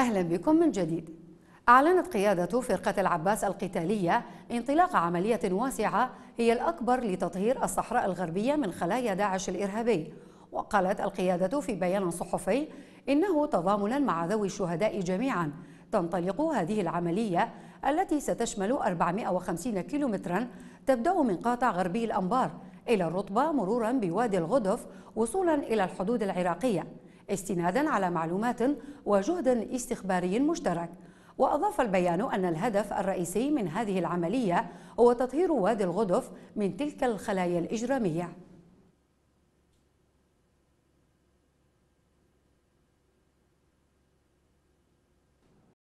أهلا بكم من جديد أعلنت قيادة فرقة العباس القتالية انطلاق عملية واسعة هي الأكبر لتطهير الصحراء الغربية من خلايا داعش الإرهابي وقالت القيادة في بيان صحفي إنه تضامنا مع ذوي الشهداء جميعا تنطلق هذه العملية التي ستشمل 450 كيلومترا تبدأ من قاطع غربي الأنبار إلى الرطبة مرورا بوادي الغدف وصولا إلى الحدود العراقية استنادا على معلومات وجهد استخباري مشترك وأضاف البيان أن الهدف الرئيسي من هذه العملية هو تطهير وادي الغدف من تلك الخلايا الإجرامية